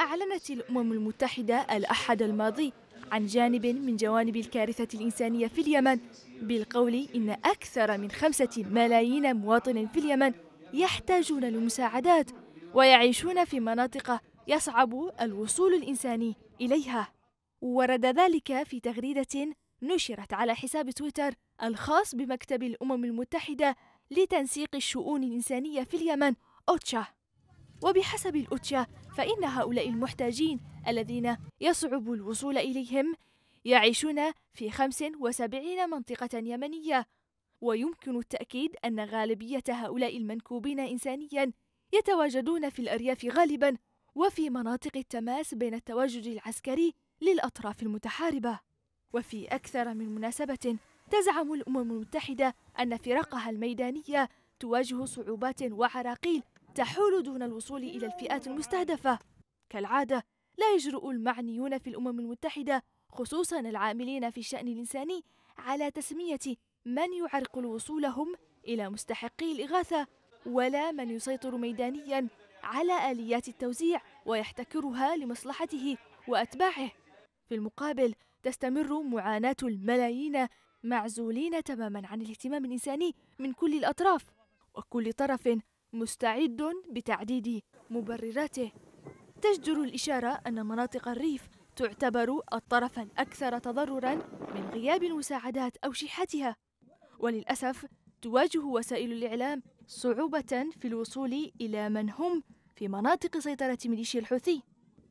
أعلنت الأمم المتحدة الأحد الماضي عن جانب من جوانب الكارثة الإنسانية في اليمن بالقول إن أكثر من خمسة ملايين مواطن في اليمن يحتاجون لمساعدات ويعيشون في مناطق يصعب الوصول الإنساني إليها ورد ذلك في تغريدة نشرت على حساب تويتر الخاص بمكتب الأمم المتحدة لتنسيق الشؤون الإنسانية في اليمن أوتشا وبحسب الأوتشا فإن هؤلاء المحتاجين الذين يصعب الوصول إليهم يعيشون في 75 منطقة يمنية ويمكن التأكيد أن غالبية هؤلاء المنكوبين إنسانيا يتواجدون في الأرياف غالبا وفي مناطق التماس بين التواجد العسكري للأطراف المتحاربة وفي أكثر من مناسبة تزعم الأمم المتحدة أن فرقها الميدانية تواجه صعوبات وعراقيل تحول دون الوصول إلى الفئات المستهدفة كالعادة لا يجرؤ المعنيون في الأمم المتحدة خصوصا العاملين في الشأن الإنساني على تسمية من يعرقل وصولهم إلى مستحقي الإغاثة ولا من يسيطر ميدانيا على آليات التوزيع ويحتكرها لمصلحته وأتباعه في المقابل تستمر معاناة الملايين معزولين تماما عن الاهتمام الإنساني من كل الأطراف وكل طرف مستعد بتعديد مبرراته تجدر الإشارة أن مناطق الريف تعتبر الطرف الأكثر تضررا من غياب المساعدات أو شحتها وللأسف تواجه وسائل الإعلام صعوبة في الوصول إلى من هم في مناطق سيطرة ميليشيا الحوثي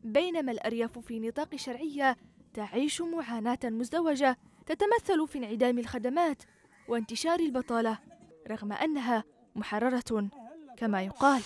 بينما الأرياف في نطاق شرعية تعيش معاناة مزدوجة تتمثل في انعدام الخدمات وانتشار البطالة رغم أنها محررة كما يقال